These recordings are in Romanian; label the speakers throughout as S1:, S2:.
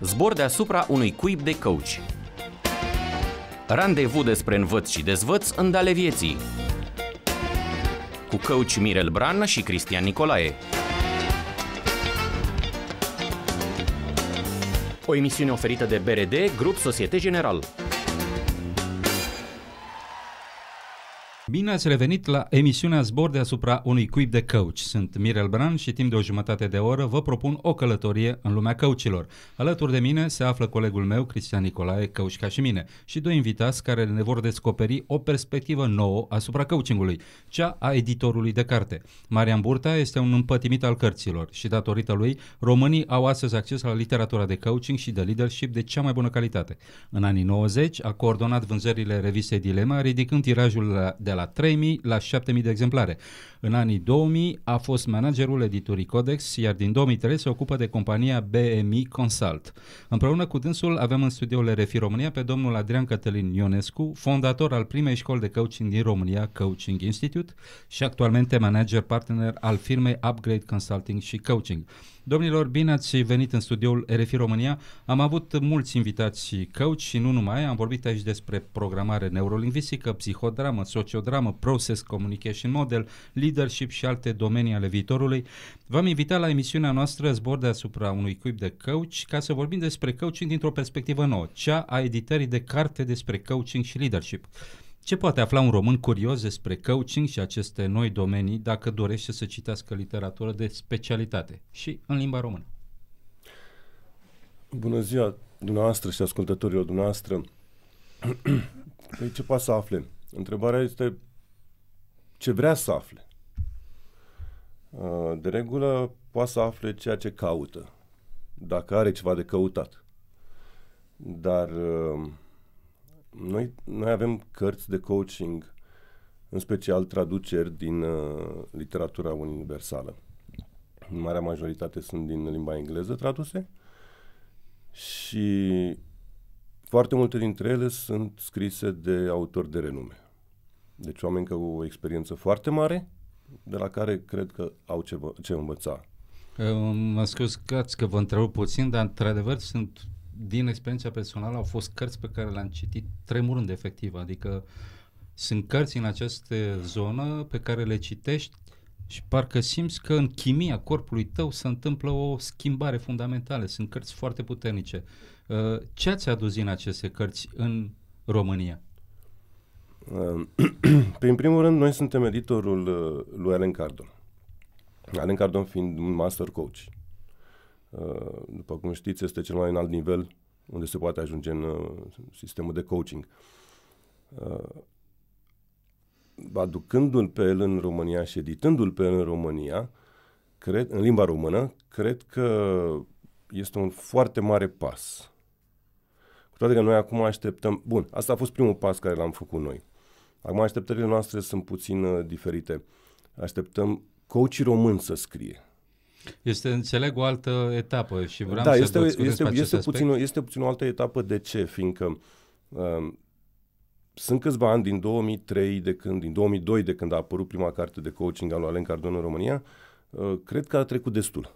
S1: zbor deasupra unui cuib de căuci. Randevu despre învăț și dezvăț în dale vieții. Cu căuci Mirel Bran și Cristian Nicolae. O emisiune oferită de BRD, Grup Societe General.
S2: Bine ați revenit la emisiunea Zbor deasupra unui cuib de coach. Sunt Mirel Bran și timp de o jumătate de oră vă propun o călătorie în lumea coachilor. Alături de mine se află colegul meu, Cristian Nicolae, coach ca și mine, și doi invitați care ne vor descoperi o perspectivă nouă asupra coachingului, cea a editorului de carte. Marian Burta este un împătimit al cărților și datorită lui, românii au astăzi acces la literatura de coaching și de leadership de cea mai bună calitate. În anii 90 a coordonat vânzările revistei Dilema, ridicând tirajul de la 3.000 la 7.000 de exemplare. În anii 2000 a fost managerul editurii Codex, iar din 2003 se ocupă de compania BMI Consult. Împreună cu dânsul avem în studioul RFI România pe domnul Adrian Cătălin Ionescu, fondator al primei școli de coaching din România, Coaching Institute, și actualmente manager partener al firmei Upgrade Consulting și Coaching. Domnilor, bine ați venit în studioul RFI România. Am avut mulți invitați coach și nu numai. Am vorbit aici despre programare neurolingvistică, psihodramă, sociodramă, process communication model, leadership și alte domenii ale viitorului. V-am invitat la emisiunea noastră Zbor deasupra unui cuib de coach ca să vorbim despre coaching dintr-o perspectivă nouă, cea a editării de carte despre coaching și leadership. Ce poate afla un român curios despre coaching și aceste noi domenii dacă dorește să citească literatură de specialitate și în limba
S3: română? Bună ziua dumneavoastră și ascultătorilor dumneavoastră. Păi ce poate să afle? Întrebarea este ce vrea să afle. Uh, de regulă poate să afle ceea ce caută, dacă are ceva de căutat. Dar uh, noi, noi avem cărți de coaching, în special traduceri din uh, literatura universală. În marea majoritate sunt din limba engleză traduse și foarte multe dintre ele sunt scrise de autori de renume. Deci oameni cu o experiență foarte mare, de la care cred că au ce, ce învăța.
S2: Mă scuzați că vă întreb puțin, dar într-adevăr sunt din experiența personală, au fost cărți pe care le-am citit tremurând efectiv, adică sunt cărți în această zonă pe care le citești și parcă simți că în chimia corpului tău se întâmplă o schimbare fundamentală. Sunt cărți foarte puternice. Uh, ce ați adus din aceste cărți în
S3: România? Uh, prin primul rând, noi suntem editorul uh, lui Alan Cardon. Alan Cardon fiind un master coach. Uh, după cum știți, este cel mai înalt nivel unde se poate ajunge în uh, sistemul de coaching. Uh, aducându-l pe el în România și editându-l pe el în România, cred, în limba română, cred că este un foarte mare pas. Cu toate că noi acum așteptăm... Bun, asta a fost primul pas care l-am făcut noi. Acum așteptările noastre sunt puțin diferite. Așteptăm coachii români să scrie
S2: este, înțeleg, o altă etapă și vreau da, să este, este, este, este puțin,
S3: este puțin o altă etapă. De ce? Fiindcă uh, sunt câțiva ani din 2003, de când, din 2002, de când a apărut prima carte de coaching al lui Alen Cardone în România, uh, cred că a trecut destul.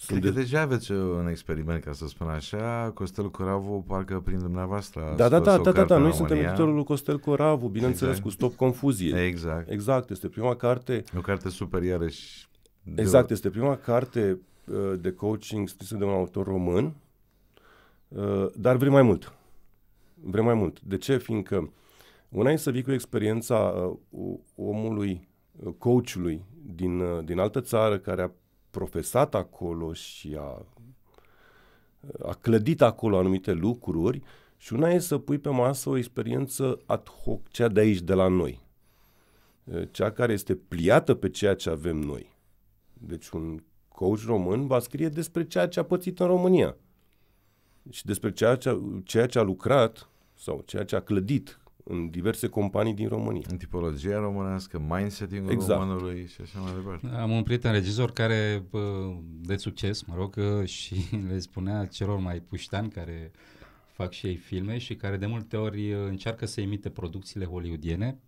S3: Sunt Cred de... că deja aveți uh, un experiment, ca să spun așa, Costel Coravu, parcă prin dumneavoastră. Da, da, da, da, da, da, da, noi suntem editorul lui Costel Coravu, bineînțeles, exact. cu Stop Confuzie. Exact. Exact, este prima carte. O carte super, iarăși, de... Exact, este prima carte uh, de coaching scrisă de un autor român, uh, dar vrem mai mult. Vrem mai mult. De ce? Fiindcă una e să vii cu experiența uh, omului, uh, coachului din, uh, din altă țară care a profesat acolo și a, a clădit acolo anumite lucruri și una e să pui pe masă o experiență ad hoc, cea de aici, de la noi, uh, cea care este pliată pe ceea ce avem noi. Deci un coach român va scrie despre ceea ce a pățit în România și despre ceea ce a, ceea ce a lucrat sau ceea ce a clădit în diverse companii din România. În tipologia românească, mindset-ul exact. românului și așa mai departe.
S2: Am un prieten regizor care, de succes, mă rog, și le spunea celor mai puștani care fac și ei filme și care de multe ori uh, încearcă să imite producțiile hollywoodiene.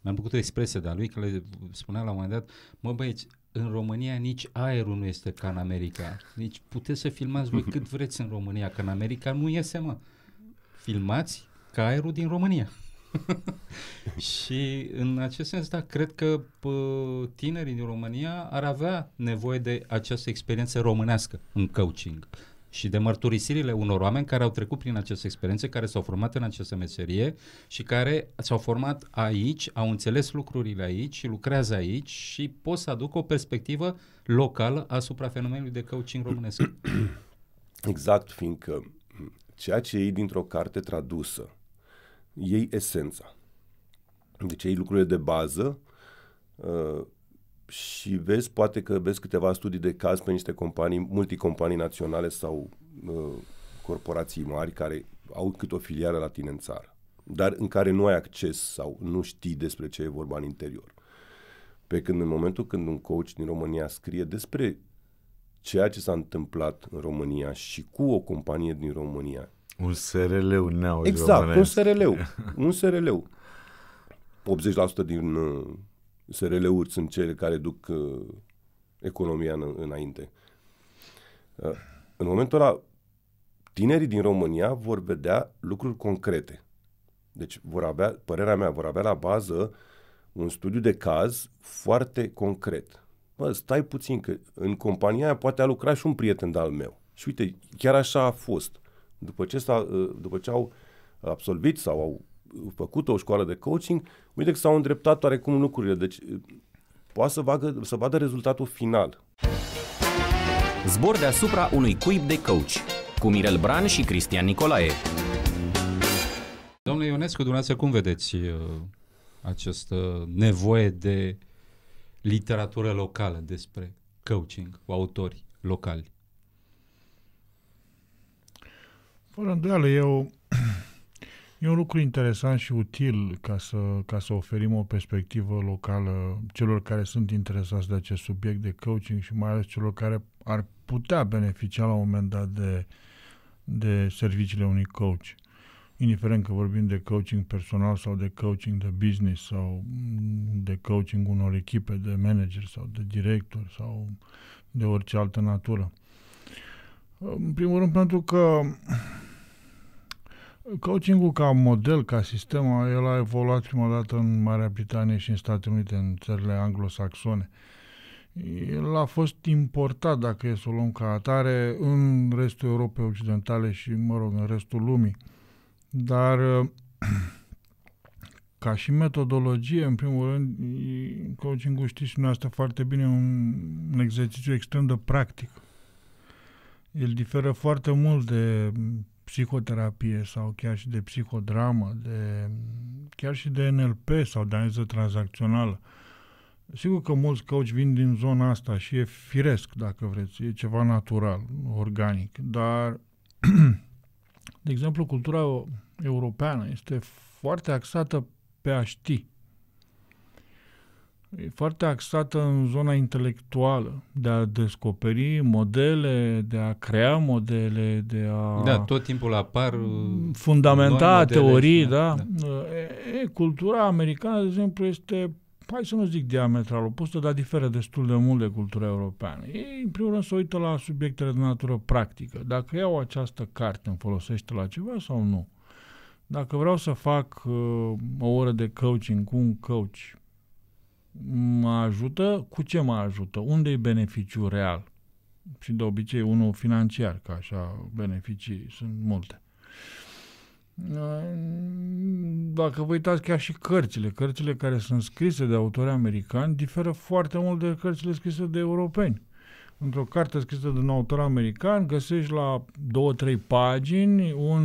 S2: Mi-am făcut o expresie de-a lui că le spunea la un moment dat, mă băieți, în România nici aerul nu este ca în America. Deci puteți să filmați voi mhm. cât vreți în România, că în America nu iese, mă. Filmați ca aerul din România. și în acest sens, da, cred că pă, tinerii din România ar avea nevoie de această experiență românească în coaching. Uh, și de mărturisirile unor oameni care au trecut prin aceste experiențe, care s-au format în această meserie și care s-au format aici, au înțeles lucrurile aici și lucrează aici și pot să aducă o perspectivă locală asupra fenomenului de coaching românesc.
S3: Exact, fiindcă ceea ce iei dintr-o carte tradusă, ei esența. Deci ei lucrurile de bază, uh, și vezi, poate că vezi câteva studii de caz pe niște companii, multicompanii naționale sau uh, corporații mari care au cât o filială la tine în țară, dar în care nu ai acces sau nu știi despre ce e vorba în interior. Pe când în momentul când un coach din România scrie despre ceea ce s-a întâmplat în România și cu o companie din România.
S4: Un SRL, exact, un neau Exact, românesc. un SRL.
S3: Un SRL. 80% din uh, SRL-uri sunt cele care duc uh, economia în, înainte. Uh, în momentul ăla, tinerii din România vor vedea lucruri concrete. Deci vor avea, părerea mea, vor avea la bază un studiu de caz foarte concret. Bă, stai puțin, că în compania aia poate a lucrat și un prieten de-al meu. Și uite, chiar așa a fost. După ce, s-a, uh, după ce au absolvit sau au făcut o școală de coaching, uite că s-au îndreptat oarecum lucrurile.
S1: Deci poate să, vagă, să vadă rezultatul final. Zbor deasupra unui cuib de coach cu Mirel Bran și Cristian Nicolae.
S2: Domnule Ionescu, dumneavoastră cum vedeți uh, această nevoie de literatură locală despre coaching cu autori locali?
S4: Fără îndoială, eu E un lucru interesant și util ca să, ca să oferim o perspectivă locală celor care sunt interesați de acest subiect de coaching și mai ales celor care ar putea beneficia la un moment dat de, de serviciile unui coach. Indiferent că vorbim de coaching personal sau de coaching de business sau de coaching unor echipe de manager sau de director sau de orice altă natură. În primul rând pentru că Coaching-ul ca model, ca sistem, el a evoluat prima dată în Marea Britanie și în Statele Unite, în țările anglosaxone. El a fost importat, dacă e să o luăm ca atare, în restul Europei Occidentale și, mă rog, în restul lumii. Dar ca și metodologie, în primul rând, coaching-ul știți și asta foarte bine, un, un exercițiu extrem de practic. El diferă foarte mult de psihoterapie sau chiar și de psihodramă, de, chiar și de NLP sau de analiză tranzacțională. Sigur că mulți coach vin din zona asta și e firesc, dacă vreți, e ceva natural, organic, dar, de exemplu, cultura europeană este foarte axată pe a ști. E foarte axată în zona intelectuală, de a descoperi modele, de a crea modele, de a... Da, tot
S2: timpul apar... Uh,
S4: fundamenta teorii, da. da. E, cultura americană, de exemplu, este hai să nu zic diametral opusă, dar diferă destul de mult de cultura europeană. Ei, în primul rând, se uită la subiectele de natură practică. Dacă iau această carte, îmi folosește la ceva sau nu? Dacă vreau să fac uh, o oră de coaching cu un coach, mă ajută, cu ce mă ajută, unde e beneficiul real. Și de obicei unul financiar, că așa beneficii sunt multe. Dacă vă uitați chiar și cărțile, cărțile care sunt scrise de autori americani diferă foarte mult de cărțile scrise de europeni. Într-o carte scrisă de un autor american găsești la două, trei pagini un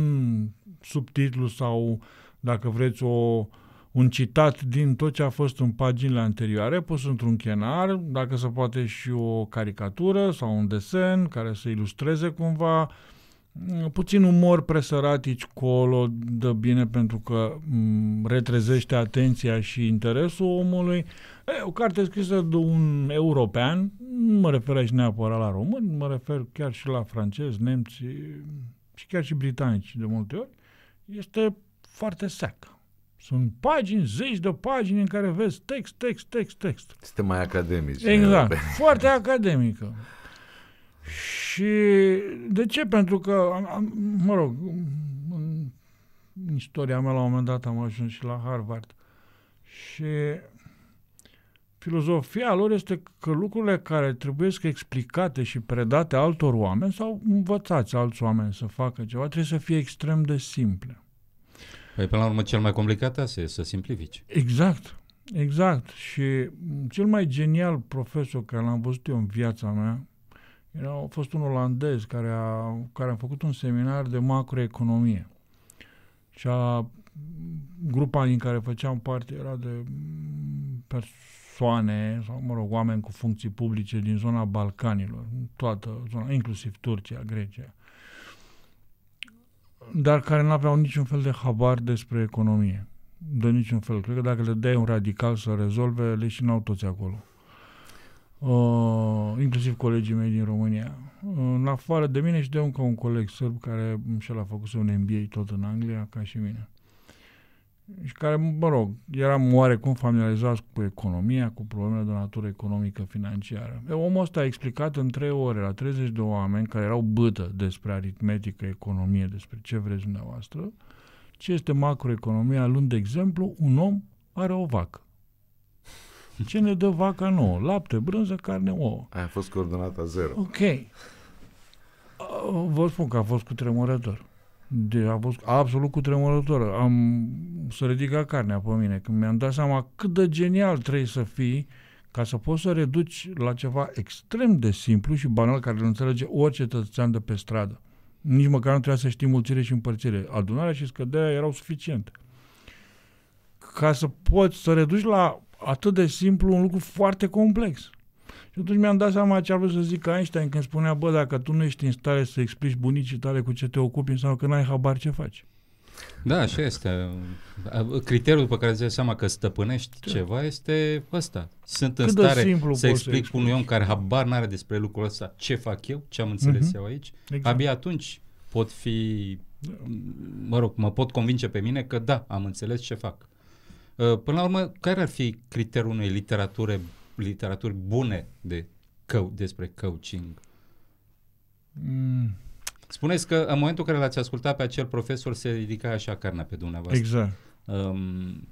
S4: subtitlu sau, dacă vreți, o uh, un citat din tot ce a fost în paginile anterioare, pus într-un chenar, dacă se poate și o caricatură sau un desen care să ilustreze cumva, mm, puțin umor presăratici colo dă bine pentru că m- mm, retrezește atenția și interesul omului. E, o carte scrisă de un european, nu mă refer aici neapărat la români, mă refer chiar și la francezi, nemți și chiar și britanici de multe ori, este foarte sec sunt pagini, zeci de pagini în care vezi text, text, text, text. Este mai academic. Exact, foarte academică. Și de ce? Pentru că, mă rog, în istoria mea la un moment dat am ajuns și la Harvard. Și filozofia lor este că lucrurile care trebuie să explicate și predate altor oameni sau învățați alți oameni să facă ceva, trebuie să fie extrem de simple.
S2: Păi, până la urmă, cel mai complicat asta e să simplifici.
S4: Exact, exact. Și cel mai genial profesor care l-am văzut eu în viața mea era, a fost un olandez care a, care a făcut un seminar de macroeconomie. Și a, grupa din care făceam parte era de persoane, sau mă rog, oameni cu funcții publice din zona Balcanilor, toată zona, inclusiv Turcia, Grecia. Dar care nu aveau niciun fel de habar despre economie. De niciun fel. Cred că dacă le dai un radical să rezolve, le și n-au toți acolo. Uh, inclusiv colegii mei din România. Uh, în afară de mine și de încă un coleg sârb care și l-a făcut un MBA tot în Anglia, ca și mine și care, mă rog, eram oarecum familiarizați cu economia, cu problemele de natură economică financiară. Eu, omul ăsta a explicat în trei ore la 30 de oameni care erau bâtă despre aritmetică, economie, despre ce vreți dumneavoastră, ce este macroeconomia, luând de exemplu, un om are o vacă. Ce ne dă vaca nouă? Lapte, brânză, carne, ouă.
S3: Aia a fost coordonata zero.
S4: Ok. Vă spun că a fost cu tremurător. De, a fost absolut cutremurător. Am să ridica carnea pe mine când mi-am dat seama cât de genial trebuie să fii ca să poți să reduci la ceva extrem de simplu și banal care îl înțelege orice cetățean de pe stradă. Nici măcar nu trebuia să știi mulțire și împărțire. Adunarea și scăderea erau suficiente. Ca să poți să reduci la atât de simplu un lucru foarte complex. Și atunci mi-am dat seama ce a vrut să zic Einstein când spunea, bă, dacă tu nu ești în stare să explici bunicii tale cu ce te ocupi, înseamnă că n-ai habar ce faci.
S2: Da, așa este. Uh, criteriul pe care îți dai seama că stăpânești ce? Da. ceva este ăsta. Sunt Cât în stare să explic să unui om care habar n-are despre lucrul ăsta ce fac eu, ce am înțeles uh-huh. eu aici. Exact. Abia atunci pot fi, da. mă rog, mă pot convinge pe mine că da, am înțeles ce fac. Uh, până la urmă, care ar fi criteriul unei literature literaturi bune de cău, despre coaching? Mm. Spuneți că în momentul în care l-ați ascultat pe acel profesor se ridica așa carnea pe dumneavoastră. Exact. Um,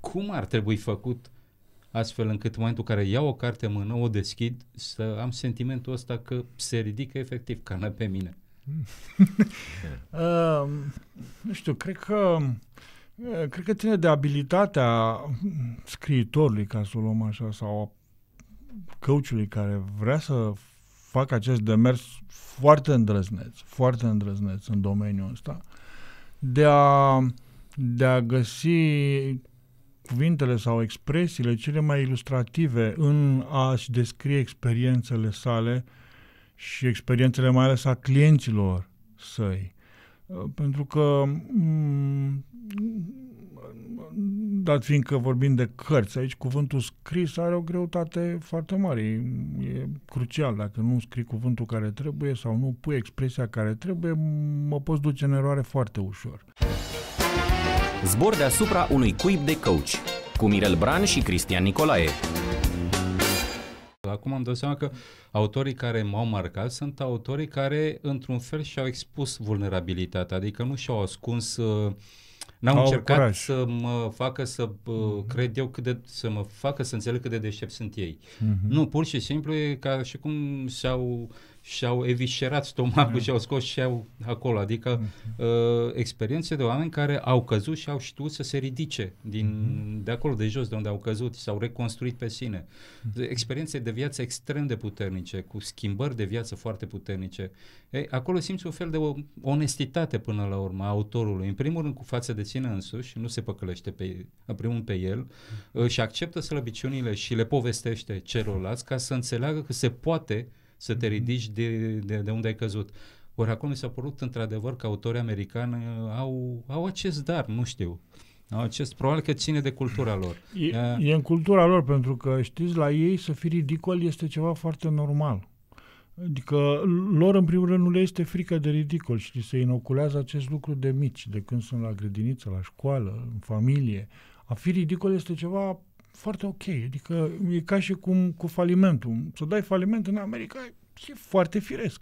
S2: cum ar trebui făcut astfel încât în momentul în care iau o carte în mână, o deschid, să am sentimentul ăsta că se ridică efectiv carnea pe mine?
S4: uh, nu știu, cred că cred că ține de abilitatea scriitorului, ca să o luăm așa, sau coachului care vrea să facă acest demers foarte îndrăzneț, foarte îndrăzneț în domeniul ăsta, de a, de a găsi cuvintele sau expresiile cele mai ilustrative în a-și descrie experiențele sale și experiențele mai ales a clienților săi. Pentru că dat fiindcă vorbim de cărți aici, cuvântul scris are o greutate foarte mare. E, e crucial. Dacă nu scrii cuvântul care trebuie sau nu pui expresia care trebuie, mă poți duce în eroare foarte ușor.
S1: Zbor deasupra unui cuib de coach cu Mirel Bran și Cristian Nicolae.
S2: Acum am dat seama că autorii care m-au marcat sunt autorii care, într-un fel, și-au expus vulnerabilitatea, adică nu și-au ascuns uh, N-au Au încercat curaj. să mă facă să uh, cred eu cât de, să mă facă să înțeleg cât de deștept sunt ei. Mm-hmm. Nu, pur și simplu e ca și cum s-au și-au eviscerat stomacul mm. și-au scos și-au acolo. Adică mm uh, experiențe de oameni care au căzut și au știut să se ridice din, mm de acolo, de jos, de unde au căzut, s-au reconstruit pe sine. mm Experiențe de viață extrem de puternice, cu schimbări de viață foarte puternice. Ei, acolo simți un fel de o onestitate până la urmă a autorului. În primul rând cu față de sine însuși, nu se păcălește pe, în primul rând pe el mm uh, și acceptă slăbiciunile și le povestește celorlalți ca să înțeleagă că se poate să te mhm. ridici de, de, de unde ai căzut. Ori acum mi s-a părut într-adevăr că autorii americani uh, au, au acest dar, nu știu. Au acest, probabil că ține de cultura lor. E, da. e
S4: în cultura lor, pentru că știți, la ei să fii ridicol este ceva foarte normal. Adică lor, în primul rând, nu le este frică de ridicol și se inoculează acest lucru de mici, de când sunt la grădiniță, la școală, în familie. A fi ridicol este ceva foarte ok. Adică e ca și cum cu falimentul. Să dai faliment în America e foarte firesc.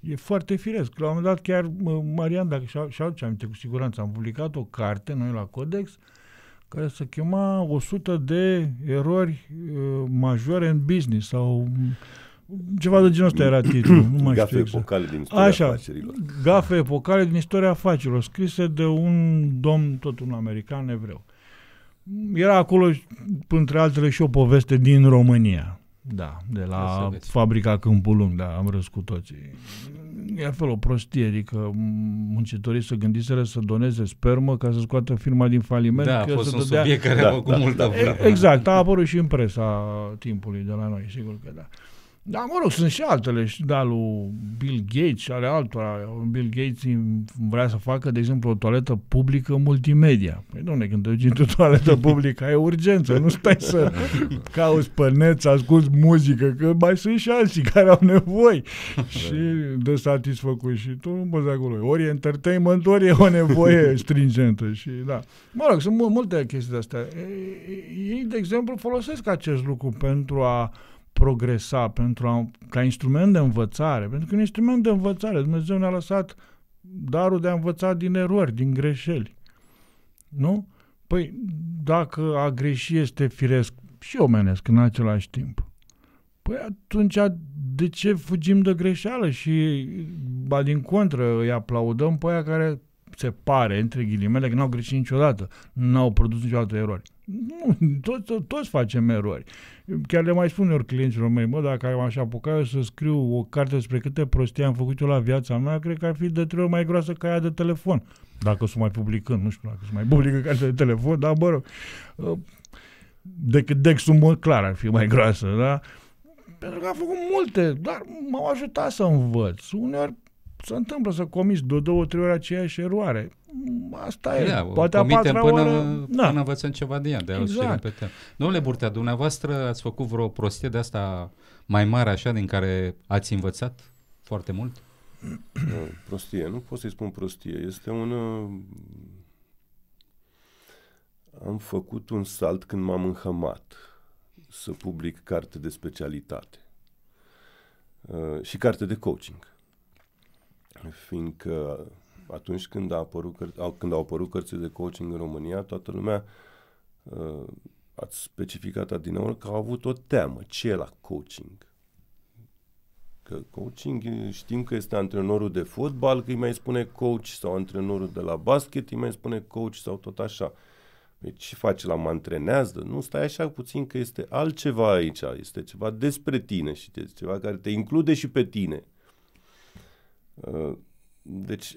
S4: E foarte firesc. La un moment dat chiar Marian, dacă și-a, și aminte, cu siguranță, am publicat o carte, noi la Codex, care se chema 100 de erori uh, majore în business sau mm, ceva de genul ăsta era titlul, nu mai gafe știu exact. epocale exact. din istoria Așa, afacerilor. Gafe epocale din istoria afacerilor, scrise de un domn, tot un american evreu. Era acolo, între altele, și o poveste din România. Da, de la fabrica Câmpul Lung, da, am râs cu toții. E fel o prostie, adică muncitorii să gândiseră să doneze spermă ca să scoată firma din faliment. Da, a fost să un dădea... subiect care da, a făcut da. multă vreme. Exact, a apărut și în presa timpului de la noi, sigur că da. Uh, da, mă rog, sunt și altele, și da, lui Bill Gates și ale altora. Bill Gates vrea să facă, de exemplu, o toaletă publică multimedia. Păi, domne, când te duci într-o toaletă publică, ai urgență, nu stai să cauți pe net, să asculti muzică, că mai sunt și alții care au nevoie și de satisfăcut și tu nu poți acolo. Ori e entertainment, ori e o nevoie stringentă și da. Mă rog, sunt multe chestii de astea. Ei, de exemplu, folosesc acest lucru pentru a progresa, pentru a, ca instrument de învățare, pentru că un instrument de învățare, Dumnezeu ne-a lăsat darul de a învăța din erori, din greșeli. Nu? Păi, dacă a greși este firesc și omenesc în același timp, păi atunci de ce fugim de greșeală și, ba din contră, îi aplaudăm pe aia care se pare, între ghilimele, că n-au greșit niciodată, n-au produs niciodată erori. Nu, toți, to- toți facem erori. Chiar le mai spun eu clienților mei, mă, dacă aș apuca eu să scriu o carte despre câte prostii am făcut eu la viața mea, cred că ar fi de trei ori mai groasă ca aia de telefon. Dacă sunt mai publicând, nu știu dacă sunt mai publică cartea de telefon, dar mă rog, uh, decât Dexul, mă, clar ar fi mai groasă, da? Pentru că am făcut multe, dar m-au ajutat să învăț. Uneori se întâmplă să comis de două, trei ori aceeași eroare asta e.
S3: Da, Poate a patra până, Până Da.
S2: până învățăm ceva de ea, de exact. pe Domnule Burtea, dumneavoastră ați făcut vreo prostie de asta mai mare așa, din care ați învățat foarte
S3: mult? prostie, nu pot să-i spun prostie. Este un... Uh, am făcut un salt când m-am înhămat să public carte de specialitate uh, și carte de coaching. Fiindcă atunci când, a apărut, căr- când au apărut cărțile de coaching în România, toată lumea uh, ați specificat adineori că au avut o teamă. Ce e la coaching? Că coaching știm că este antrenorul de fotbal, că îi mai spune coach sau antrenorul de la basket îi mai spune coach sau tot așa. Deci ce face la mă antrenează? Nu, stai așa puțin că este altceva aici, este ceva despre tine și este ceva care te include și pe tine. Uh, deci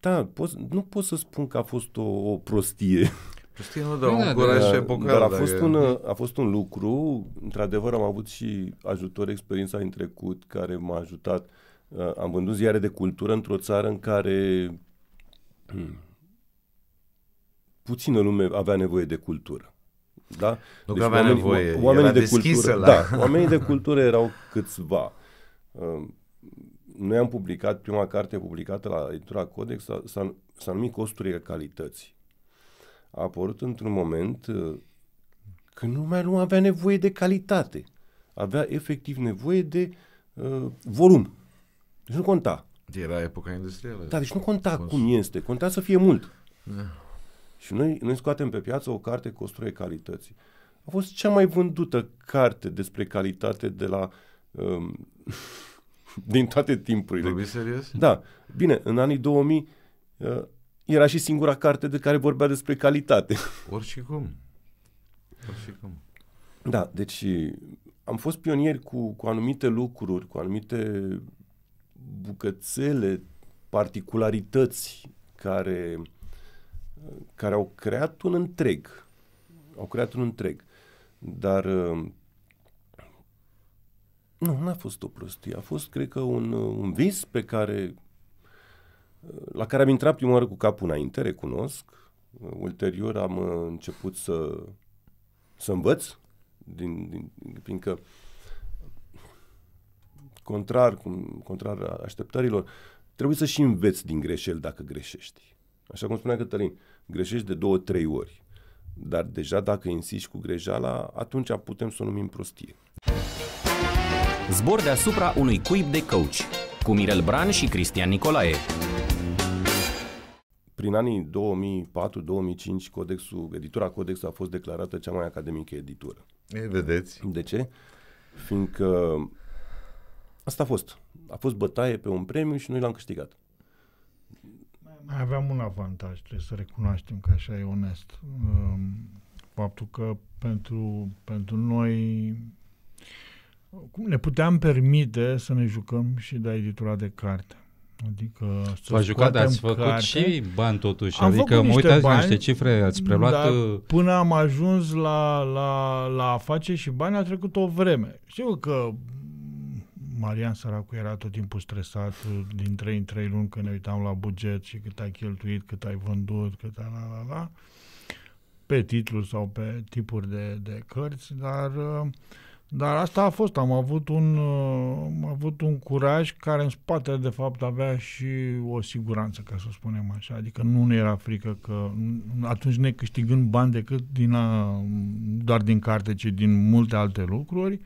S3: da, pot, nu pot să spun că a fost o, o prostie. Prostie nu, dar un da, curaj da, epocal. Dar a fost, un, a fost un lucru, într-adevăr am avut și ajutor experiența din trecut care m-a ajutat. Uh, am vândut ziare de cultură într-o țară în care hmm, puțină lume avea nevoie de cultură. Da? Nu deci că avea oamenii, nevoie, oamenii era de cultură, la... da, oamenii de cultură erau câțiva. Uh, noi am publicat, prima carte publicată la editura Codex s-a, s-a, numit Costurile calității. A apărut într-un moment uh, când nu mai nu avea nevoie de calitate. Avea efectiv nevoie de uh, volum. Deci nu conta. Era epoca industrială. Da, deci nu conta cons... cum este, conta să fie mult. Da. Și noi, noi scoatem pe piață o carte Costurile calității. A fost cea mai vândută carte despre calitate de la Uh, din toate timpurile. Vorbi serios? Da. Bine, în anii 2000 uh, era și singura carte de care vorbea despre calitate. Oricum. Oricum. Da, deci am fost pionieri cu, cu anumite lucruri, cu anumite bucățele, particularități care, care au creat un întreg. Au creat un întreg. Dar uh, nu, n-a fost o prostie. A fost, cred că, un, un vis pe care, la care am intrat prima oară cu capul înainte, recunosc. Ulterior am uh, început să, să învăț, din, din, fiindcă, contrar, cum, contrar așteptărilor, trebuie să și înveți din greșeli dacă greșești. Așa cum spunea Cătălin, greșești de două, trei ori. Dar deja dacă insiști cu greșeala, atunci putem să o numim prostie.
S1: Zbor deasupra unui cuib de căuci cu Mirel Bran și Cristian Nicolae. Prin anii
S3: 2004-2005, codexul, editura Codex a fost declarată cea mai academică editură. E, vedeți. De ce? Fiindcă asta a fost. A fost bătaie pe un premiu și noi l-am câștigat.
S4: Mai aveam un avantaj, trebuie să recunoaștem că așa e onest. Ehm, faptul că pentru, pentru noi cum ne puteam permite să ne jucăm și de editura de carte. Adică să v A jucat, ați făcut și bani totuși, am adică mă uitați bani, niște cifre, ați preluat... Dar uh, până am ajuns la, la, la a face și bani a trecut o vreme. Știu că Marian Săracu era tot timpul stresat uh, din 3 în 3 luni când ne uitam la buget și cât ai cheltuit, cât ai vândut, cât ai la la la, pe titlul sau pe tipuri de, de cărți, dar uh, dar asta a fost, am avut un, uh, am avut un curaj care în spate de fapt avea și o siguranță, ca să spunem așa. Adică nu ne era frică că atunci ne câștigând bani decât din a, doar din carte, ci din multe alte lucruri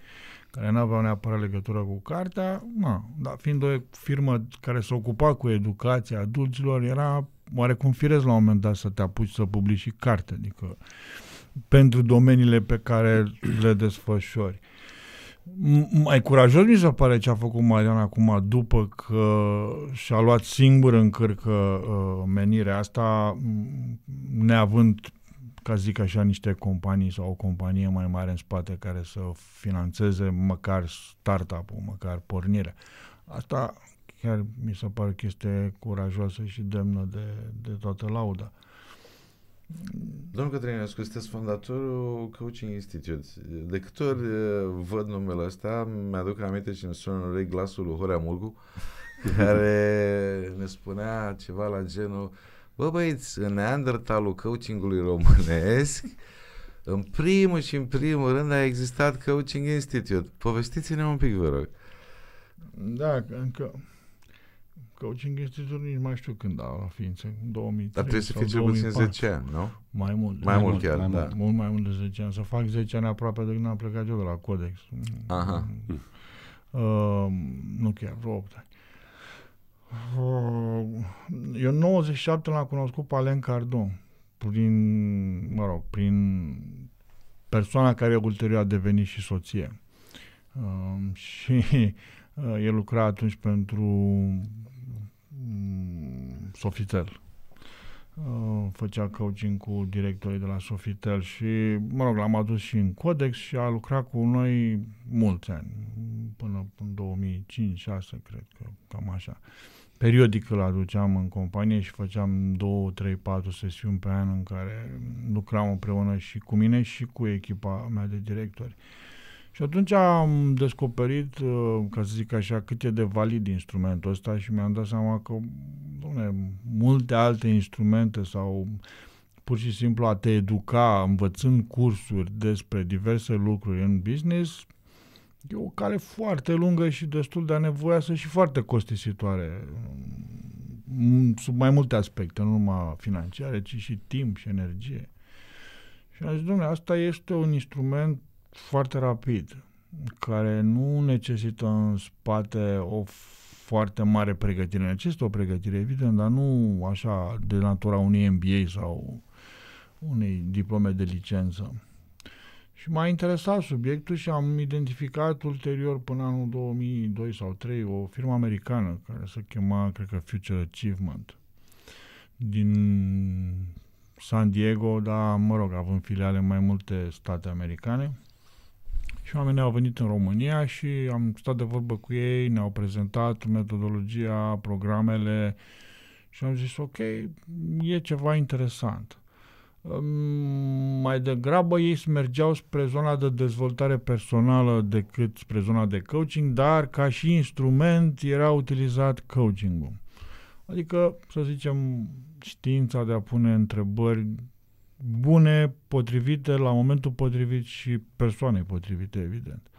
S4: care nu aveau neapărat legătură cu cartea, na, dar fiind o firmă care se ocupa cu educația adulților, era oarecum firesc la un moment dat să te apuci să publici și carte, adică pentru domeniile pe care le desfășori mai curajos mi se pare ce a făcut Marian acum după că și-a luat singur în cărcă uh, menirea asta, neavând, ca zic așa, niște companii sau o companie mai mare în spate care să financeze măcar startup-ul, măcar pornirea. Asta chiar mi se pare o chestie curajoasă și demnă de, de toată lauda. Uh, Domnul Cătălinescu, sunteți fondatorul Coaching Institute. De
S3: câte ori văd numele ăsta, mi-aduc aminte și îmi sună în glasul lui Horea Murgu, care ne spunea ceva la genul Bă băieți, în
S4: neandertalul coachingului românesc, în primul și în primul rând a existat Coaching Institute. Povestiți-ne un pic, vă rog. Da, încă Coaching Institute nici mai știu când a ființă, în 2003 Dar trebuie să fie cel puțin 10 ani, nu? Mai mult. Mai, mai mult mult chiar, mai da. Mult, mult mai mult de 10 ani. Să fac 10 ani aproape de când am plecat eu de la Codex. Aha. Uh, nu chiar, vreo 8 ani. Uh, eu în 97 l-am cunoscut pe Alain Cardon prin, mă rog, prin persoana care ulterior a devenit și soție. Uh, și Uh, el lucra atunci pentru mm, Sofitel. Uh, făcea coaching cu directorii de la Sofitel și, mă rog, l-am adus și în Codex și a lucrat cu noi mulți ani, până în 2005-2006, cred că, cam așa. Periodic îl aduceam în companie și făceam 2, 3, 4 sesiuni pe an în care lucram împreună și cu mine și cu echipa mea de directori. Uh, și atunci am descoperit, uh, ca să zic așa, cât e de valid instrumentul ăsta și mi-am dat seama că, domne, multe alte instrumente sau pur și simplu a te educa învățând cursuri despre diverse lucruri în business, e o cale foarte lungă și destul de anevoiasă și foarte costisitoare mm, sub mai multe aspecte, nu numai financiare, ci și timp și energie. Și am zis, asta este un instrument foarte rapid, care nu necesită în spate o foarte mare pregătire. Necesită o pregătire, evident, dar nu așa de natura unei MBA sau unei diplome de licență. Și m-a interesat subiectul și am identificat ulterior până anul 2002 sau 3 o firmă americană care se chema, cred că Future Achievement din San Diego, dar mă rog, având filiale în mai multe state americane și oamenii au venit în România și am stat de vorbă cu ei, ne-au prezentat metodologia, programele și am zis, ok, e ceva interesant. Mai degrabă ei mergeau spre zona de dezvoltare personală decât spre zona de coaching, dar ca și instrument era utilizat coaching-ul. Adică, să zicem, știința de a pune întrebări bune, potrivite, la momentul potrivit și persoanei potrivite, evident.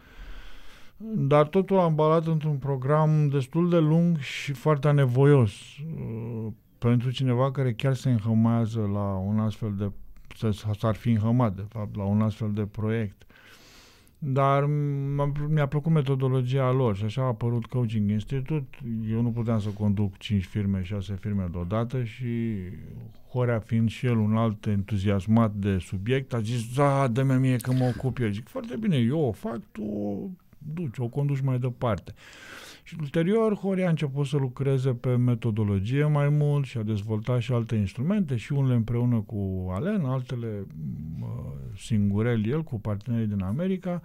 S4: Dar totul a balat într-un program destul de lung și foarte anevoios uh, pentru cineva care chiar se înhămează la un astfel de s-ar fi înhămat, de fapt, la un astfel de proiect. Dar mi-a plăcut metodologia lor și așa a apărut Coaching Institute. Eu nu puteam să conduc 5 firme, 6 firme deodată și Horea fiind și el un alt entuziasmat de subiect, a zis, da, dă-mi mie că mă ocup eu. Zic, foarte bine, eu o fac, tu o duci, o conduci mai departe. Și ulterior, Horia a început să lucreze pe metodologie mai mult și a dezvoltat și alte instrumente, și unele împreună cu Alen, altele uh, singurel el cu partenerii din America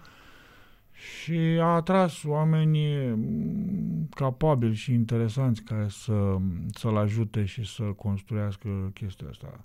S4: și a atras oamenii mm, capabili și interesanți care să, să-l ajute și să construiască chestia asta.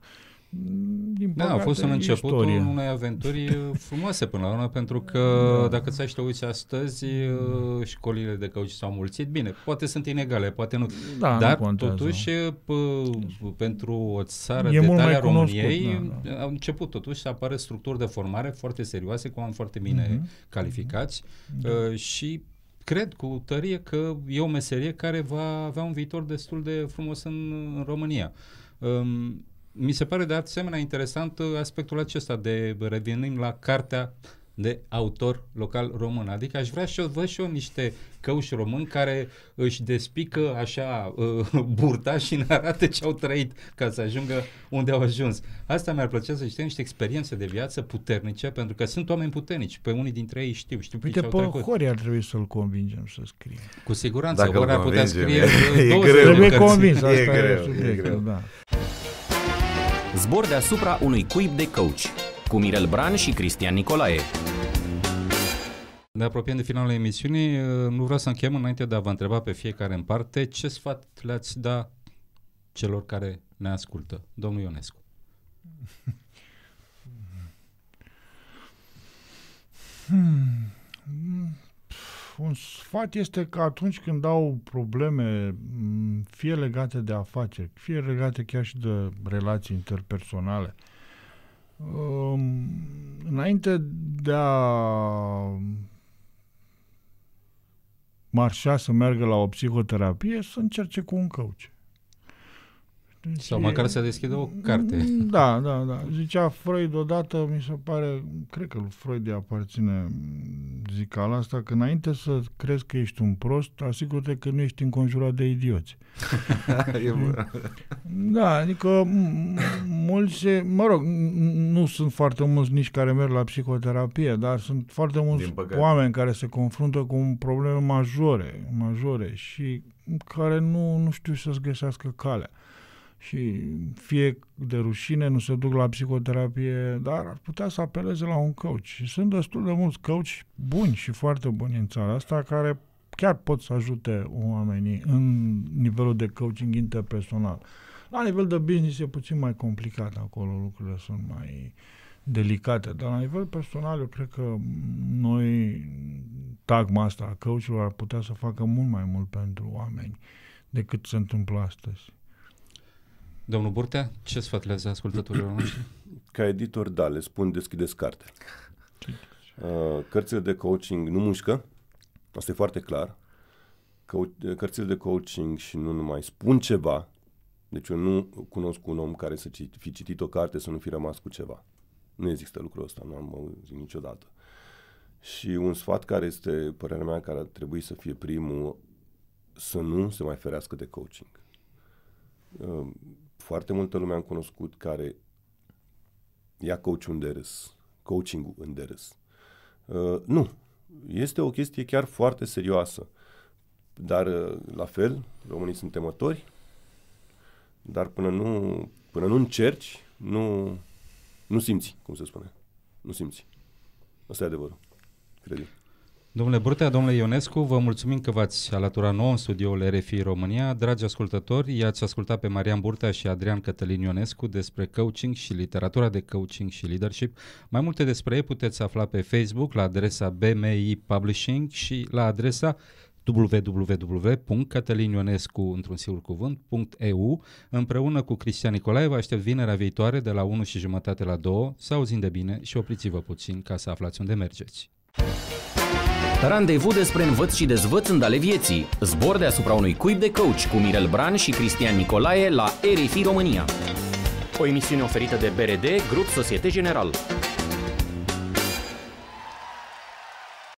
S4: Mm, din da, a fost un început istorie.
S2: unei aventuri frumoase până la urmă, pentru că da. dacă ți-ai te uiți astăzi, uh, școlile de căuci s-au mulțit, bine, poate sunt inegale, poate nu, da, dar nu totuși p- uh, pentru o țară e de talia României da, da. au început totuși să apară structuri de formare foarte serioase, cu oameni foarte bine uh-huh. calificați uh-huh. Uh, și cred cu tărie că e o meserie care va avea un viitor destul de frumos în, în România. Um, mi se pare de asemenea interesant uh, aspectul acesta de revenim la cartea de autor local român. Adică aș vrea și eu, văd și eu niște căuși români care își despică așa uh, burta și ne arată ce au trăit ca să ajungă unde au ajuns. Asta mi-ar plăcea să știu niște experiențe de viață puternice, pentru că sunt oameni puternici. Pe unii dintre ei știu, știu Uite, ce pe au trecut.
S4: Hori ar trebui să-l convingem să scrie.
S2: Cu siguranță, Dacă ar putea scrie uh, e, e greu. Trebuie convins, asta e, greu, e, greu, e greu. Da.
S1: Zbor deasupra unui cuib de căuci cu Mirel Bran și Cristian Nicolae.
S2: Ne apropiem de finalul emisiunii. Nu vreau să încheiem înainte de a vă întreba pe fiecare în parte ce sfat le-ați da celor care ne ascultă. Domnul Ionescu.
S4: Hmm un sfat este că atunci când au probleme, fie legate de afaceri, fie legate chiar și de relații interpersonale, um, înainte de a marșa să meargă la o psihoterapie, să încerce cu un coach.
S2: Sau măcar să deschidă o carte. Mm,
S4: da, da, da. Zicea Freud odată, mi se pare, cred că Freud îi aparține zicala asta, că înainte să crezi că ești un prost, asigură te că nu ești înconjurat de idioți. da, adică mulți, se, mă rog, nu sunt foarte mulți nici care merg la psihoterapie, dar sunt foarte mulți oameni care se confruntă cu probleme majore, majore și care nu, nu știu să-ți găsească calea și fie de rușine nu se duc la psihoterapie, dar ar putea să apeleze la un coach. Și sunt destul de mulți coach buni și foarte buni în țara asta care chiar pot să ajute oamenii în nivelul de coaching interpersonal. La nivel de business e puțin mai complicat acolo, lucrurile sunt mai delicate, dar la nivel personal eu cred că noi tagma asta a coachilor ar putea să facă mult mai mult pentru oameni
S2: decât se întâmplă astăzi. Domnul Burtea, ce sfat le-ați ascultătorilor noștri?
S3: Ca editor, da, le spun deschideți carte. Uh, cărțile de coaching nu mușcă, asta e foarte clar. Cărțile de coaching și nu numai spun ceva, deci eu nu cunosc un om care să fi citit o carte să nu fi rămas cu ceva. Nu există lucrul ăsta, nu am auzit niciodată. Și un sfat care este, părerea mea, care ar trebui să fie primul, să nu se mai ferească de coaching. Uh, foarte multă lume am cunoscut care ia coaching de râs, coaching-ul în de râs. Uh, nu, este o chestie chiar foarte serioasă. Dar, uh, la fel, românii sunt temători, dar până nu, până nu încerci, nu, nu simți, cum se spune. Nu simți. Asta e adevărul, cred eu.
S2: Domnule Brutea, domnule Ionescu, vă mulțumim că v-ați alăturat nou în studioul RFI România. Dragi ascultători, i-ați ascultat pe Marian Burtea și Adrian Cătălin Ionescu despre coaching și literatura de coaching și leadership. Mai multe despre ei puteți afla pe Facebook la adresa BMI Publishing și la adresa www.cătălinionescu într-un singur cuvânt.eu împreună cu Cristian Nicolae vă aștept vinerea viitoare de la 1 și jumătate la 2 sau zi de bine și opriți-vă puțin ca să aflați unde mergeți.
S1: Randevu despre învăț și dezvăț în dale vieții. Zbor deasupra unui cuib de coach cu Mirel Bran și Cristian Nicolae la RFI România. O emisiune oferită de BRD, Grup Societe General.